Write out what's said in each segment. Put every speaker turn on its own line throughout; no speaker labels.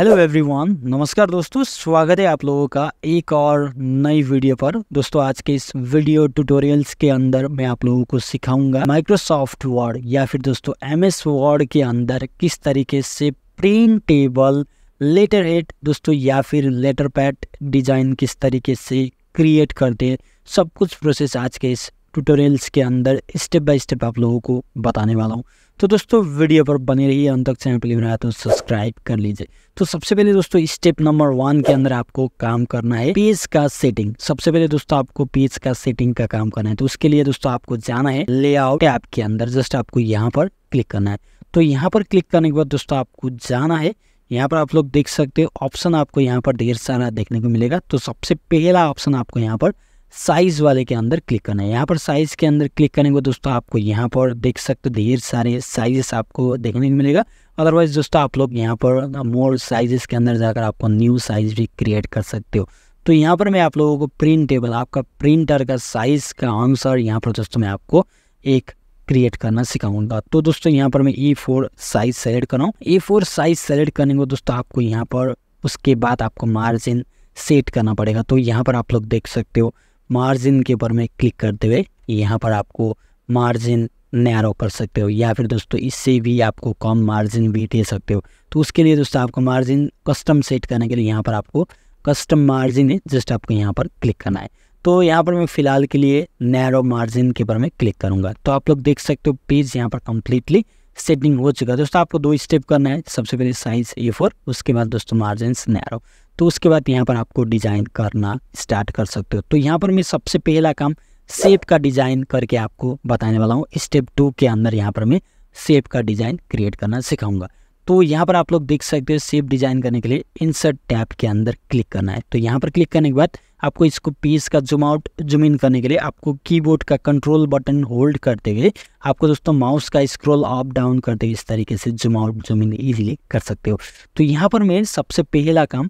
hello everyone नमस्कार दोस्तों स्वागत है आप लोगों का एक और नई वीडियो पर दोस्तों आज के इस वीडियो ट्यूटोरियल्स के अंदर मैं आप लोगों को सिखाऊंगा माइक्रोसॉफ्ट वर्ड या फिर दोस्तों एम एस वर्ड के अंदर किस तरीके से प्रिंट टेबल लेटर हेड दोस्तों या फिर लेटर पैड डिजाइन किस तरीके से क्रिएट करते हैं सब कुछ प्रोसेस आज के इस ट्यूटोरियल्स के अंदर स्टेप बाय स्टेप आप लोगों को बताने वाला हूँ तो दोस्तों वीडियो पर बने रहिए अंत तक चैनल पर है तो सब्सक्राइब कर लीजिए तो सबसे पहले दोस्तों स्टेप नंबर वन के अंदर आपको काम करना है पेज का सेटिंग सबसे पहले दोस्तों आपको पेज का सेटिंग का काम करना है तो उसके लिए दोस्तों आपको जाना है लेआउट ऐप के अंदर जस्ट आपको यहाँ पर क्लिक करना है तो यहाँ पर क्लिक करने के बाद दोस्तों आपको जाना है यहाँ पर आप लोग देख सकते हो ऑप्शन आपको यहाँ पर ढेर सारा देखने को मिलेगा तो सबसे पहला ऑप्शन आपको यहाँ पर साइज़ वाले के अंदर क्लिक करना है यहाँ पर साइज़ के अंदर क्लिक करेंगे दोस्तों आपको यहाँ पर देख सकते हो ढेर सारे साइजेस आपको देखने को मिलेगा अदरवाइज़ दोस्तों आप लोग यहाँ पर मोर साइजेस के अंदर जाकर आपको न्यू साइज़ भी क्रिएट कर सकते हो तो यहाँ पर मैं आप लोगों को प्रिंटेबल आपका प्रिंटर का साइज़ का आंसर यहाँ पर दोस्तों मैं आपको एक क्रिएट करना सिखाऊंगा तो दोस्तों यहाँ पर मैं ए फोर साइज सेलेक्ट कर रहा हूँ ए फोर साइज सेलेक्ट करने को दोस्तों आपको यहाँ पर उसके बाद आपको मार्जिन सेट करना पड़ेगा तो यहाँ पर आप लोग देख सकते हो मार्जिन के ऊपर में क्लिक करते हुए यहाँ पर आपको मार्जिन नैरो कर सकते हो या फिर दोस्तों इससे भी आपको कम मार्जिन भी दे सकते हो तो उसके लिए दोस्तों आपको मार्जिन कस्टम सेट करने के लिए यहाँ पर आपको कस्टम मार्जिन है जस्ट आपको यहाँ पर क्लिक करना है तो यहाँ पर मैं फ़िलहाल के लिए नैरो मार्जिन के ऊपर मैं क्लिक करूँगा तो आप लोग देख सकते हो पेज यहाँ पर कम्प्लीटली सेटिंग हो चुका है दोस्तों आपको दो स्टेप करना है सबसे पहले साइज ए फोर उसके बाद दोस्तों मार्जिन नैरो तो उसके बाद यहाँ पर आपको डिज़ाइन करना स्टार्ट कर सकते हो तो यहाँ पर मैं सबसे पहला काम सेप का डिज़ाइन करके आपको बताने वाला हूँ स्टेप टू के अंदर यहाँ पर मैं सेप का डिज़ाइन क्रिएट करना सिखाऊंगा तो यहाँ पर आप लोग देख सकते हो सेप डिज़ाइन करने के लिए इंसर्ट टैप के अंदर क्लिक करना है तो यहाँ पर क्लिक करने के बाद आपको इसको पीस का जूम आउट जूम इन करने के लिए आपको कीबोर्ड का कंट्रोल बटन होल्ड करते हुए आपको दोस्तों माउस का स्क्रॉल अप डाउन करते हुए इस तरीके से zoom out zoom in easily कर सकते हो तो यहाँ पर मैं सबसे पहला काम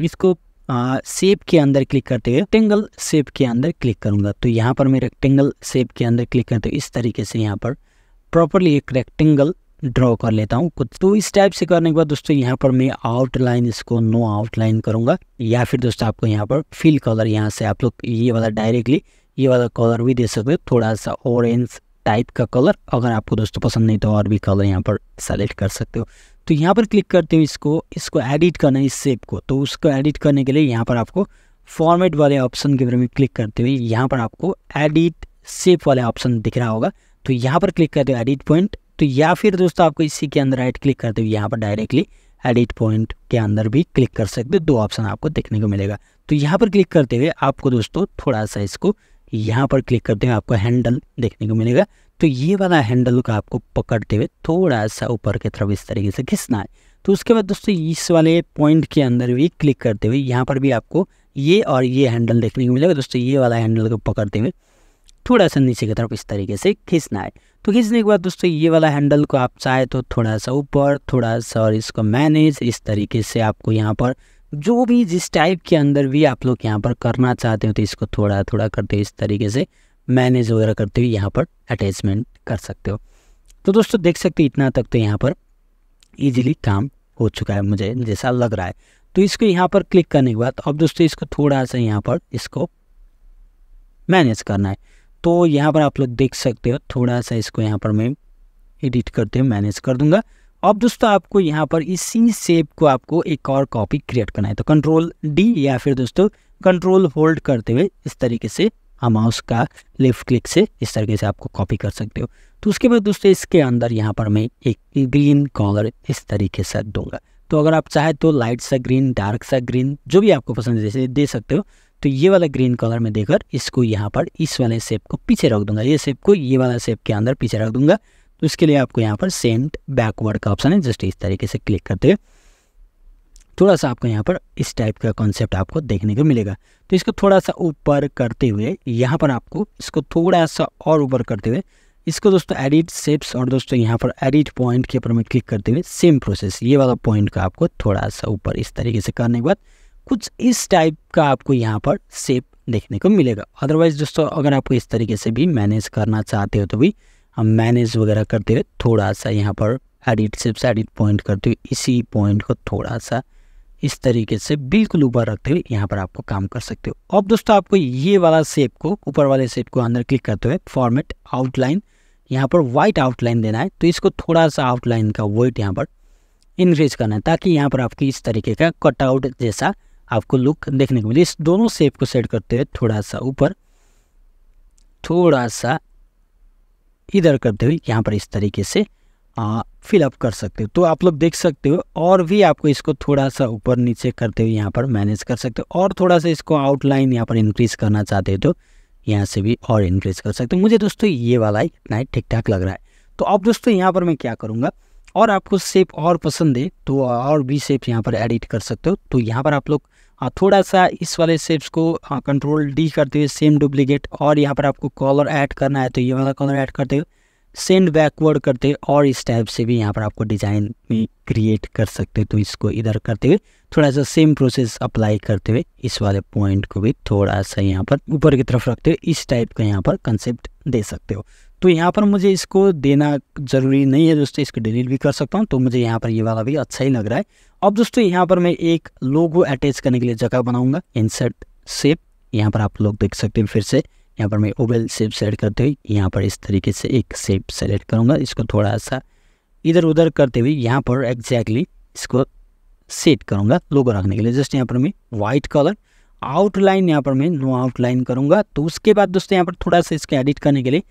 इसको सेप के अंदर क्लिक करते हुए रेक्टेंगल सेप के अंदर क्लिक करूंगा तो यहाँ पर मैं रेक्टेंगल सेप के अंदर क्लिक करते हुए इस तरीके से यहाँ पर प्रॉपरली एक रेक्टेंगल ड्रॉ कर लेता हूँ कुछ तो इस टाइप से करने के बाद दोस्तों यहाँ पर मैं आउटलाइन इसको नो आउटलाइन करूँगा या फिर दोस्तों आपको यहाँ पर फिल कलर यहाँ से आप लोग ये वाला डायरेक्टली ये वाला कलर भी दे सकते हो थोड़ा सा ऑरेंज टाइप का कलर अगर आपको दोस्तों पसंद नहीं तो और भी कलर यहाँ पर सेलेक्ट कर सकते हो तो यहाँ पर क्लिक करते हैं इसको इसको एडिट करना है इस सेप को तो उसको एडिट करने के लिए यहाँ पर आपको फॉर्मेट वाले ऑप्शन के बारे में क्लिक करते हुए यहाँ पर आपको एडिट सेप वाले ऑप्शन दिख रहा होगा तो यहाँ पर क्लिक करते हो एडिट पॉइंट तो या फिर दोस्तों आपको इसी के अंदर राइट क्लिक करते हुए यहाँ पर डायरेक्टली एडिट पॉइंट के अंदर भी क्लिक कर सकते हो दो ऑप्शन आपको देखने को मिलेगा तो यहाँ पर क्लिक करते हुए आपको दोस्तों थोड़ा सा इसको यहाँ पर क्लिक करते हुए आपको हैंडल देखने को मिलेगा तो ये वाला हैंडल का आपको पकड़ते हुए थोड़ा सा ऊपर की तरफ इस तरीके से घिसना है तो उसके बाद दोस्तों इस वाले पॉइंट के अंदर भी क्लिक करते हुए यहाँ पर भी आपको ये और ये हैंडल देखने को मिलेगा दोस्तों ये वाला हैंडल को पकड़ते हुए थोड़ा सा नीचे की तरफ इस तरीके से खींचना है तो खींचने के बाद दोस्तों ये वाला हैंडल को आप चाहे तो थोड़ा सा ऊपर थोड़ा सा और इसको मैनेज इस तरीके से आपको यहाँ पर जो भी जिस टाइप के अंदर भी आप लोग यहाँ पर करना चाहते हो तो इसको थोड़ा थोड़ा करते इस तरीके से मैनेज वगैरह करते हुए यहाँ पर अटैचमेंट कर सकते हो तो दोस्तों देख सकते हो इतना तक तो यहाँ पर ईजिली काम हो चुका है मुझे जैसा लग रहा है तो इसको यहाँ पर क्लिक करने के बाद अब दोस्तों इसको थोड़ा सा यहाँ पर इसको मैनेज करना है तो यहाँ पर आप लोग देख सकते हो थोड़ा सा इसको यहाँ पर मैं एडिट करते हुए मैनेज कर दूंगा अब दोस्तों आपको यहाँ पर इसी सेप को आपको एक और कॉपी क्रिएट करना है तो कंट्रोल डी या फिर दोस्तों कंट्रोल होल्ड करते हुए इस तरीके से माउस का लेफ्ट क्लिक से इस तरीके से आपको कॉपी कर सकते हो तो उसके बाद दोस्तों इसके अंदर यहाँ पर मैं एक ग्रीन कलर इस तरीके से दूंगा तो अगर आप चाहे तो लाइट सा ग्रीन डार्क सा ग्रीन जो भी आपको पसंद जैसे दे सकते हो तो ये वाला ग्रीन कलर में देकर इसको यहाँ पर इस वाले सेप को पीछे रख दूंगा ये सेप को ये वाला सेप के अंदर पीछे रख दूंगा तो इसके लिए आपको यहाँ पर सेंट बैकवर्ड का ऑप्शन है जस्ट इस तरीके से क्लिक करते हुए थोड़ा सा आपको यहाँ पर इस टाइप का कॉन्सेप्ट आपको देखने को मिलेगा तो इसको थोड़ा सा ऊपर करते हुए यहाँ पर आपको इसको थोड़ा सा और ऊपर करते हुए इसको दोस्तों एडिट सेप्स और दोस्तों यहाँ पर एडिट पॉइंट के ऊपर में क्लिक करते हुए सेम प्रोसेस ये वाला पॉइंट का आपको थोड़ा सा ऊपर इस तरीके से करने के बाद कुछ इस टाइप का आपको यहाँ पर सेप देखने को मिलेगा अदरवाइज दोस्तों अगर आपको इस तरीके से भी मैनेज करना चाहते हो तो भी हम मैनेज वगैरह करते हुए थोड़ा सा यहाँ पर एडिट सेप्स एडिट पॉइंट करते हुए इसी पॉइंट को थोड़ा सा इस तरीके से बिल्कुल ऊपर रखते हुए यहाँ पर आपको काम कर सकते हो अब दोस्तों आपको ये वाला सेप को ऊपर वाले सेप को अंदर क्लिक करते हुए फॉर्मेट आउटलाइन यहाँ पर व्हाइट आउटलाइन देना है तो इसको थोड़ा सा आउटलाइन का वेट यहाँ पर इंक्रीज करना है ताकि यहाँ पर आपकी इस तरीके का कटआउट जैसा आपको लुक देखने को मिले इस दोनों सेप को सेट करते हुए थोड़ा सा ऊपर थोड़ा सा इधर करते हुए यहाँ पर इस तरीके से फिलअप कर सकते हो तो आप लोग देख सकते हो और भी आपको इसको थोड़ा सा ऊपर नीचे करते हुए यहाँ पर मैनेज कर सकते हो और थोड़ा सा इसको आउटलाइन यहाँ पर इंक्रीज़ करना चाहते हो तो यहाँ से भी और इंक्रीज़ कर सकते हो मुझे दोस्तों ये वाला इतना ही ठीक ठाक लग रहा है तो अब दोस्तों यहाँ पर मैं क्या करूँगा और आपको सेप और पसंद है तो और भी सेप यहाँ पर एडिट कर सकते हो तो यहाँ पर आप लोग थोड़ा सा इस वाले सेप्स को कंट्रोल डी करते हुए सेम डुप्लीकेट और यहाँ पर आपको कॉलर ऐड करना है तो ये वाला कॉलर ऐड करते हुए सेंड बैकवर्ड करते हुए और इस टाइप से भी यहाँ पर आपको डिज़ाइन भी क्रिएट कर सकते हो तो इसको इधर करते हुए थोड़ा सा सेम प्रोसेस अप्लाई करते हुए इस वाले पॉइंट को भी थोड़ा सा यहाँ पर ऊपर की तरफ रखते हुए इस टाइप का यहाँ पर कंसेप्ट दे सकते हो तो यहाँ पर मुझे इसको देना ज़रूरी नहीं है दोस्तों इसको डिलीट भी कर सकता हूँ तो मुझे यहाँ पर ये वाला भी अच्छा ही लग रहा है अब दोस्तों यहाँ पर मैं एक लोगो अटैच करने के लिए जगह बनाऊंगा इंसर्ट सेप यहाँ पर आप लोग देख सकते हैं फिर से यहाँ पर मैं ओवल शेप सेलेक्ट करते हुए यहाँ पर इस तरीके से एक शेप सेलेक्ट करूँगा इसको थोड़ा सा इधर उधर करते हुए यहाँ पर एग्जैक्टली इसको सेट करूँगा लोगो रखने के लिए जस्ट यहाँ पर मैं वाइट कलर आउटलाइन यहाँ पर मैं नो आउटलाइन करूँगा तो उसके बाद दोस्तों यहाँ पर थोड़ा सा इसको एडिट करने के लिए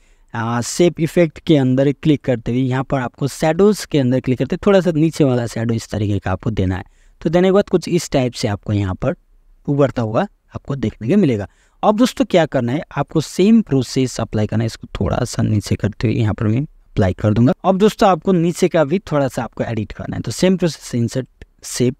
सेप इफेक्ट के अंदर क्लिक करते हुए यहाँ पर आपको शेडोज़ के अंदर क्लिक करते थोड़ा सा नीचे वाला शेडो इस तरीके का आपको देना है तो देने के बाद कुछ इस टाइप से आपको यहाँ पर उभरता हुआ आपको देखने के मिलेगा अब दोस्तों क्या करना है आपको सेम प्रोसेस अप्लाई करना है इसको थोड़ा सा नीचे करते हुए यहाँ पर मैं अप्लाई कर दूंगा अब दोस्तों आपको नीचे का भी थोड़ा सा आपको एडिट करना है तो सेम प्रोसेस इंसर्ट सेप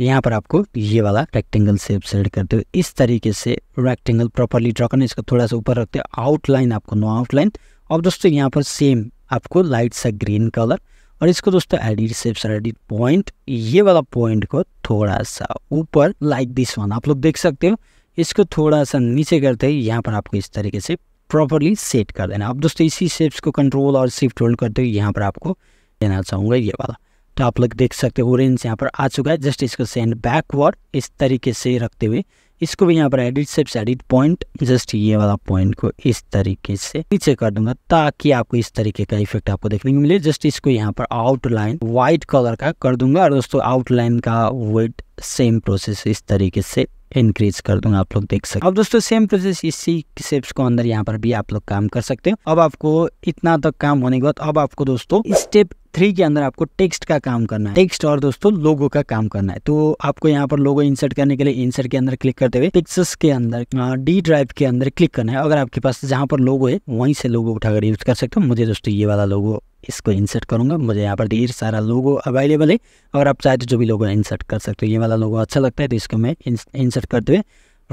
यहाँ पर आपको ये वाला रेक्टेंगल सेप सेलेक्ट करते हुए इस तरीके से रेक्टेंगल प्रॉपरली ड्रॉ करना है इसको थोड़ा सा ऊपर रखते हैं आउटलाइन आपको नो आउटलाइन अब दोस्तों यहाँ पर सेम आपको लाइट सा ग्रीन कलर और इसको दोस्तों एडिट शेप्स एडिट पॉइंट ये वाला पॉइंट को थोड़ा सा ऊपर लाइक दिस वन आप लोग देख सकते हो इसको थोड़ा सा नीचे करते ही यहाँ पर आपको इस तरीके से प्रॉपरली सेट कर देना आप दोस्तों इसी शेप्स को कंट्रोल और शिफ्ट होल्ड करते हुए यहाँ पर आपको देना चाहूँगा ये वाला तो आप लोग देख सकते हो ऑरेंज यहाँ पर आ चुका है जस्ट इसको सेंड बैकवर्ड इस तरीके से रखते हुए इसको भी यहाँ पर edit shapes edit point just ये वाला पॉइंट को इस तरीके से नीचे कर दूंगा ताकि आपको इस तरीके का इफेक्ट आपको देखने को मिले जस्ट इसको यहाँ पर आउटलाइन व्हाइट कलर का कर दूंगा और दोस्तों आउटलाइन का वेट सेम प्रोसेस इस तरीके से इंक्रीज कर दूंगा आप लोग देख सकते अब दोस्तों सेम प्रोसेस इसी सेप्स को अंदर यहाँ पर भी आप लोग काम कर सकते हो अब आपको इतना तक काम होने के बाद अब आपको दोस्तों स्टेप थ्री के अंदर आपको टेक्स्ट का काम करना है टेक्स्ट और दोस्तों लोगो का काम करना है तो आपको यहाँ पर लोगो इंसर्ट करने के लिए इंसर्ट के अंदर क्लिक करते हुए पिक्चर्स के अंदर डी ड्राइव के अंदर क्लिक करना है अगर आपके पास जहाँ पर लोगो है वहीं से लोगो उठाकर यूज कर सकते हो मुझे दोस्तों ये वाला लोगो इसको इंसर्ट करूँगा मुझे यहाँ पर ढेर सारा लोगो अवेलेबल है और आप चाहे तो जो भी लोगो इंसर्ट कर सकते हो ये वाला लोगो अच्छा लगता है तो इसको मैं इंसर्ट करते हुए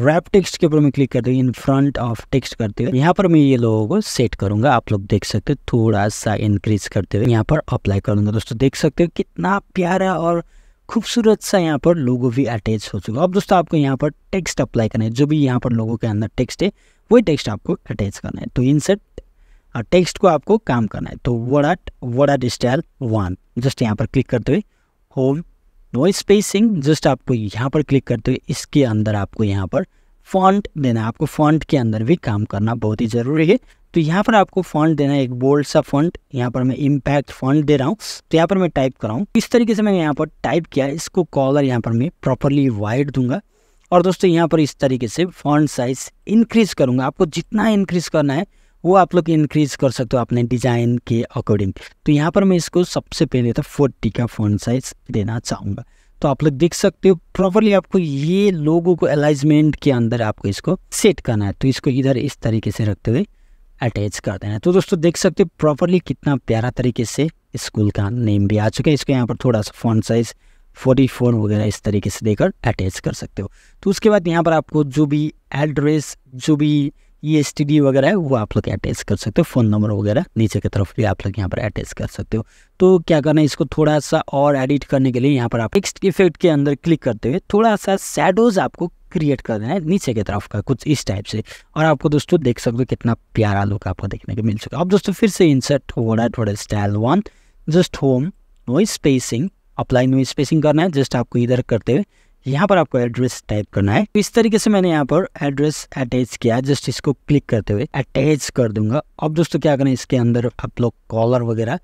रैप टेक्स्ट के ऊपर मैं क्लिक करते हुए इन फ्रंट ऑफ टेक्स्ट करते हुए यहाँ पर मैं ये लोगों को सेट करूंगा आप लोग देख सकते हो थोड़ा सा इंक्रीज करते हुए यहाँ पर अप्लाई करूंगा दोस्तों देख सकते हो कितना प्यारा और खूबसूरत सा यहाँ पर लोगो भी अटैच हो चुका अब दोस्तों आपको यहाँ पर टेक्स्ट अप्लाई करना है जो भी यहाँ पर लोगों के अंदर टेक्स्ट है वही टेक्स्ट आपको अटैच करना है तो इनसेट और टेक्स्ट को आपको काम करना है तो word art word art style one just यहाँ पर क्लिक करते हुए होम नो स्पेसिंग जस्ट आपको यहाँ पर क्लिक करते हुए इसके अंदर आपको यहाँ पर फॉन्ट देना आपको फॉन्ट के अंदर भी काम करना बहुत ही ज़रूरी है तो यहाँ पर आपको फॉन्ट देना है एक बोल्ड सा फॉन्ट यहाँ पर मैं इम्पैक्ट फॉन्ट दे रहा हूँ तो यहाँ पर मैं टाइप कर रहा हूँ इस तरीके से मैंने यहाँ पर टाइप किया इसको कॉलर यहाँ पर मैं प्रॉपरली वाइड दूंगा और दोस्तों यहाँ पर इस तरीके से फॉन्ट साइज इंक्रीज करूँगा आपको जितना इंक्रीज करना है वो आप लोग इंक्रीज कर सकते हो अपने डिज़ाइन के अकॉर्डिंग तो यहाँ पर मैं इसको सबसे पहले तो फोर्टी का फोन साइज देना चाहूँगा तो आप लोग देख सकते हो प्रॉपरली आपको ये लोगों को अलाइजमेंट के अंदर आपको इसको सेट करना है तो इसको इधर इस तरीके से रखते हुए अटैच कर देना है तो दोस्तों देख सकते हो प्रॉपरली कितना प्यारा तरीके से स्कूल का नेम भी आ चुका है इसको यहाँ पर थोड़ा सा फोन साइज़ फोर्टी फोर वगैरह इस तरीके से देकर अटैच कर सकते हो तो उसके बाद यहाँ पर आपको जो भी एड्रेस जो भी ये एस वगैरह है वो आप लोग अटैच कर सकते हो फ़ोन नंबर वगैरह नीचे की तरफ भी आप लोग यहाँ पर अटैच कर सकते हो तो क्या करना है इसको थोड़ा सा और एडिट करने के लिए यहाँ पर आप टेक्स्ट इफेक्ट के अंदर क्लिक करते हुए थोड़ा सा सैडोज आपको क्रिएट कर देना है नीचे की तरफ का कुछ इस टाइप से और आपको दोस्तों देख सकते हो कितना प्यारा लुक आपको देखने को मिल चुका है अब दोस्तों फिर से इंसर्ट हो रहा है थोड़ा style one just home no spacing apply no spacing करना है जस्ट आपको इधर करते हुए यहाँ पर आपको एड्रेस टाइप करना है तो इस तरीके से मैंने यहाँ पर एड्रेस अटैच किया जस्ट इसको क्लिक करते हुए अटैच कर दूंगा अब दोस्तों क्या करें इसके अंदर आप लोग कॉलर वगैरह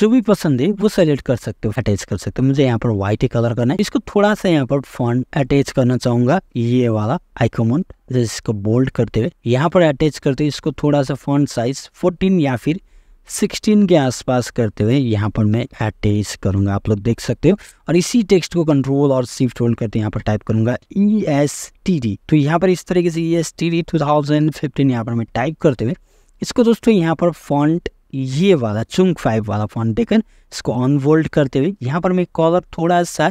जो भी पसंद है वो सेलेक्ट कर सकते हो अटैच कर सकते हो मुझे यहाँ पर व्हाइट ही कलर करना है इसको थोड़ा सा यहाँ पर फॉन्ट अटैच करना चाहूंगा ये वाला आइकोमोन्ट जिसको बोल्ड करते हुए यहाँ पर अटैच करते हुए इसको थोड़ा सा फॉन्ट साइज 14 या फिर सिक्सटीन के आसपास करते हुए यहाँ पर मैं अटैच करूँगा आप लोग देख सकते हो और इसी टेक्स्ट को कंट्रोल और शिफ्ट होल्ड करते यहाँ पर टाइप करूँगा ई एस टी डी तो यहाँ पर इस तरीके से E S T D two thousand fifteen यहाँ पर मैं टाइप करते हुए इसको दोस्तों यहाँ पर फॉन्ट ये वाला चुंक फाइव वाला फॉन्ट देकर इसको ऑन वोल्ड करते हुए यहाँ पर मैं कलर थोड़ा सा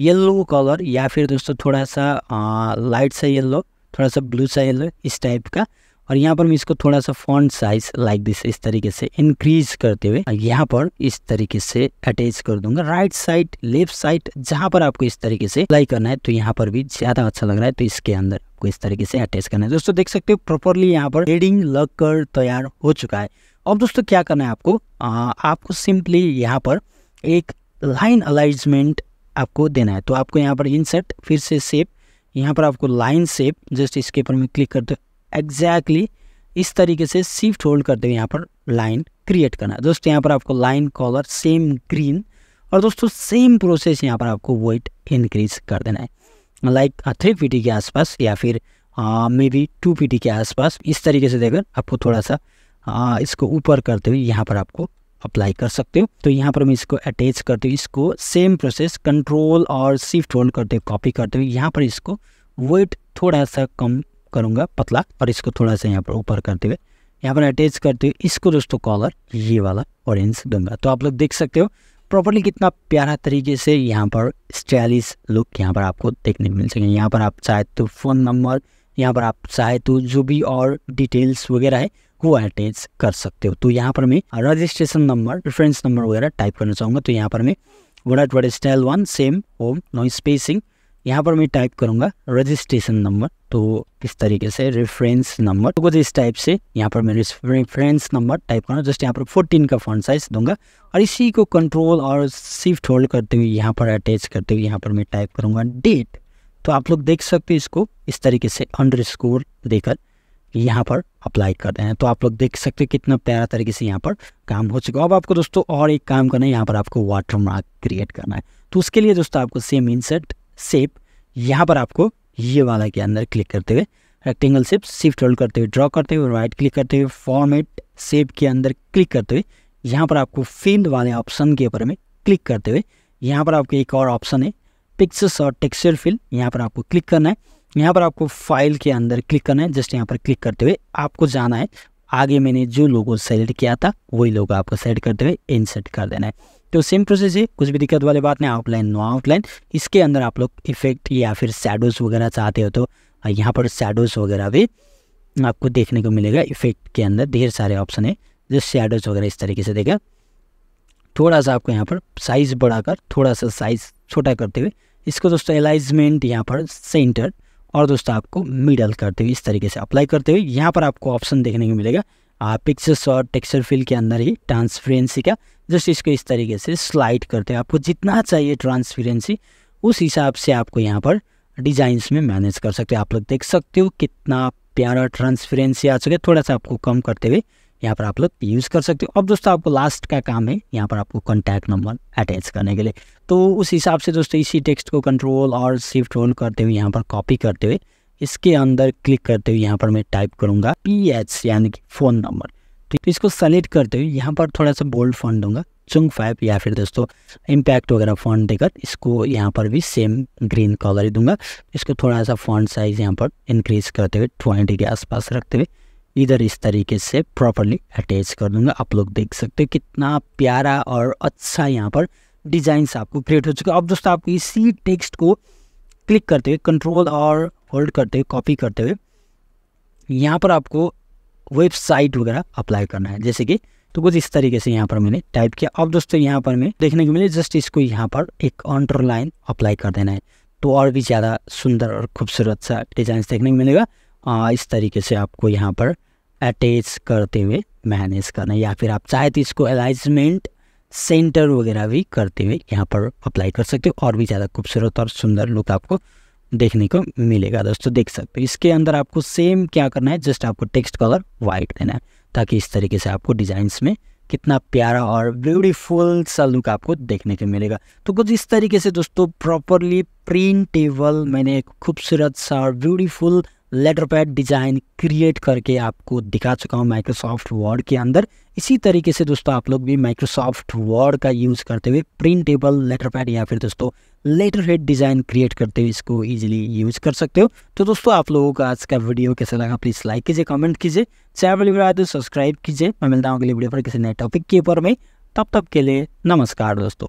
येल्लो कलर या फिर दोस्तों थोड़ा सा आ, लाइट सा येल्लो थोड़ा सा ब्लू सा येल्लो इस टाइप का और यहाँ पर मैं इसको थोड़ा सा फॉन्ट साइज लाइक दिस इस तरीके से इंक्रीज करते हुए यहाँ पर इस तरीके से अटैच कर दूंगा राइट साइड लेफ्ट साइड जहां पर आपको इस तरीके से अप्लाई करना है तो यहाँ पर भी ज्यादा अच्छा लग रहा है तो इसके अंदर को इस तरीके से अटैच करना है दोस्तों देख सकते हो प्रॉपरली यहाँ पर हेडिंग लग कर तैयार हो चुका है अब दोस्तों क्या करना है आपको आ, आपको सिंपली यहाँ पर एक लाइन अलाइजमेंट आपको देना है तो आपको यहाँ पर इंसर्ट फिर से शेप यहाँ पर आपको लाइन शेप जस्ट इसके ऊपर मैं क्लिक दो एग्जैक्टली exactly इस तरीके से शिफ्ट होल्ड करते हुए यहाँ पर लाइन क्रिएट करना है दोस्तों यहाँ पर आपको लाइन कॉलर सेम ग्रीन और दोस्तों सेम प्रोसेस यहाँ पर आपको वेट इंक्रीज कर देना है लाइक थ्री पी के आसपास या फिर मे बी टू पी के आसपास इस तरीके से देकर आपको थोड़ा सा आ, इसको ऊपर करते हुए यहाँ पर आपको अप्लाई कर सकते हो तो यहाँ पर मैं इसको अटैच करते हुए इसको सेम प्रोसेस कंट्रोल और शिफ्ट होल्ड करते हुए कॉपी करते हुए यहाँ पर इसको वेट थोड़ा सा कम करूंगा पतला और इसको थोड़ा सा यहाँ पर ऊपर करते हुए यहाँ पर अटैच करते हुए इसको दोस्तों कॉलर ये वाला ऑरेंज दूंगा तो आप लोग देख सकते हो प्रॉपरली कितना प्यारा तरीके से यहाँ पर स्टाइलिश लुक यहाँ पर आपको देखने को मिल सके यहाँ पर आप चाहे तो फ़ोन नंबर यहाँ पर आप चाहे तो जो भी और डिटेल्स वगैरह है वो अटैच कर सकते हो तो यहाँ पर मैं रजिस्ट्रेशन नंबर रेफरेंस नंबर वगैरह टाइप करना चाहूँगा तो यहाँ पर मैं वोडाट word style one same home no spacing यहाँ पर मैं टाइप करूंगा रजिस्ट्रेशन नंबर तो इस तरीके से रेफरेंस नंबर तो कुछ इस टाइप से यहाँ पर मैं रेफरेंस नंबर टाइप करूँगा जस्ट यहाँ पर 14 का फॉन्ट साइज दूंगा और इसी को कंट्रोल और शिफ्ट होल्ड करते हुए यहाँ पर अटैच करते हुए यहाँ पर मैं टाइप करूँगा डेट तो आप लोग देख सकते हो इसको इस तरीके से अंडर स्कोर देकर यहाँ पर अप्लाई करते हैं तो आप लोग देख सकते हो कितना प्यारा तरीके से यहाँ पर काम हो चुका है अब आपको दोस्तों और एक काम करना है यहाँ पर आपको वाटर मार्क क्रिएट करना है तो उसके लिए दोस्तों आपको सेम इंसर्ट सेप यहाँ पर आपको ये वाला के अंदर क्लिक करते हुए रेक्टेंगल सेप सिफ्ट होल्ड करते हुए ड्रॉ करते हुए राइट क्लिक करते हुए फॉर्मेट सेप के अंदर क्लिक करते हुए यहाँ पर आपको फील्ड वाले ऑप्शन के ऊपर में क्लिक करते हुए यहाँ पर आपको एक और ऑप्शन है पिक्चर्स और टेक्सचर फील्ड यहाँ पर आपको क्लिक करना है यहाँ पर आपको फाइल के अंदर क्लिक करना है जस्ट यहाँ पर क्लिक करते हुए आपको जाना है आगे मैंने जो लोगो सेलेक्ट किया था वही लोगो आपको सेलेक्ट करते हुए इंसर्ट कर देना है तो सेम प्रोसेस है कुछ भी दिक्कत वाली बात नहीं आउटलाइन नो आउटलाइन इसके अंदर आप लोग इफेक्ट या फिर सैडोज वगैरह चाहते हो तो हाँ, यहाँ पर सैडोज वगैरह भी आपको देखने को मिलेगा इफेक्ट के अंदर ढेर सारे ऑप्शन है जो सैडोज वगैरह इस तरीके से देगा थोड़ा सा आपको यहाँ पर साइज़ बढ़ाकर थोड़ा सा साइज़ छोटा करते हुए इसको दोस्तों एलाइजमेंट यहाँ पर सेंटर और दोस्तों आपको मिडल करते हुए इस तरीके से अप्लाई करते हुए यहाँ पर आपको ऑप्शन देखने को मिलेगा पिक्चर्स और टेक्सचर फिल के अंदर ही ट्रांसपेरेंसी का जस्ट इसको इस तरीके से स्लाइड करते हैं आपको जितना चाहिए ट्रांसपेरेंसी उस हिसाब से आपको यहाँ पर डिजाइंस में मैनेज कर सकते हो आप लोग देख सकते हो कितना प्यारा ट्रांसपेरेंसी आ चुके थोड़ा सा आपको कम करते हुए यहाँ पर आप लोग यूज़ कर सकते हो अब दोस्तों आपको लास्ट का काम है यहाँ पर आपको कॉन्टैक्ट नंबर अटैच करने के लिए तो उस हिसाब से दोस्तों इसी टेक्स्ट को कंट्रोल और शिफ्ट होल्ड करते हुए यहाँ पर कॉपी करते हुए इसके अंदर क्लिक करते हुए यहाँ पर मैं टाइप करूँगा पी एच यानी कि फ़ोन नंबर तो इसको सेलेक्ट करते हुए यहाँ पर थोड़ा सा बोल्ड फॉन्ट दूंगा चुंग फाइव या फिर दोस्तों इम्पैक्ट वगैरह फॉन्ट देकर इसको यहाँ पर भी सेम ग्रीन कलर ही दूंगा इसको थोड़ा सा फॉन्ट साइज़ यहाँ पर इंक्रीज करते हुए ट्वेंटी के आसपास रखते हुए इधर इस तरीके से प्रॉपरली अटैच कर दूंगा आप लोग देख सकते हो कितना प्यारा और अच्छा यहाँ पर डिज़ाइंस आपको क्रिएट हो चुका अब दोस्तों आपको इसी टेक्स्ट को क्लिक करते हुए कंट्रोल और होल्ड करते हुए कॉपी करते हुए यहाँ पर आपको वेबसाइट वगैरह अप्लाई करना है जैसे कि तो कुछ इस तरीके से यहाँ पर मैंने टाइप किया अब दोस्तों यहाँ पर मैं देखने को मिले जस्ट इसको यहाँ पर एक अंडरलाइन अप्लाई कर देना है तो और भी ज़्यादा सुंदर और खूबसूरत सा डिजाइन देखने को मिलेगा आ, इस तरीके से आपको यहाँ पर अटैच करते हुए मैनेज करना है या फिर आप चाहे तो इसको अलाइजमेंट सेंटर वगैरह भी करते हुए यहाँ पर अप्लाई कर सकते हो और भी ज़्यादा खूबसूरत और सुंदर लुक आपको देखने को मिलेगा दोस्तों देख सकते हो इसके अंदर आपको सेम क्या करना है जस्ट आपको टेक्स्ट कलर व्हाइट देना है ताकि इस तरीके से आपको डिजाइंस में कितना प्यारा और ब्यूटीफुल सा लुक आपको देखने को मिलेगा तो कुछ इस तरीके से दोस्तों प्रॉपरली प्रिंटेबल मैंने एक खूबसूरत सा और beautiful letter pad design create करके आपको दिखा चुका हूँ माइक्रोसॉफ्ट वर्ड के अंदर इसी तरीके से दोस्तों आप लोग भी माइक्रोसॉफ्ट वर्ड का यूज़ करते हुए प्रिंटेबल लेटर पैड या फिर दोस्तों लेटर हेड डिज़ाइन क्रिएट करते हुए इसको इजीली यूज़ कर सकते हो तो दोस्तों आप लोगों का आज का वीडियो कैसा लगा प्लीज़ लाइक कीजिए कमेंट कीजिए चैनल तो सब्सक्राइब कीजिए मैं मिलता हूँ अगले वीडियो पर किसी नए टॉपिक के ऊपर में तब तक के लिए नमस्कार दोस्तों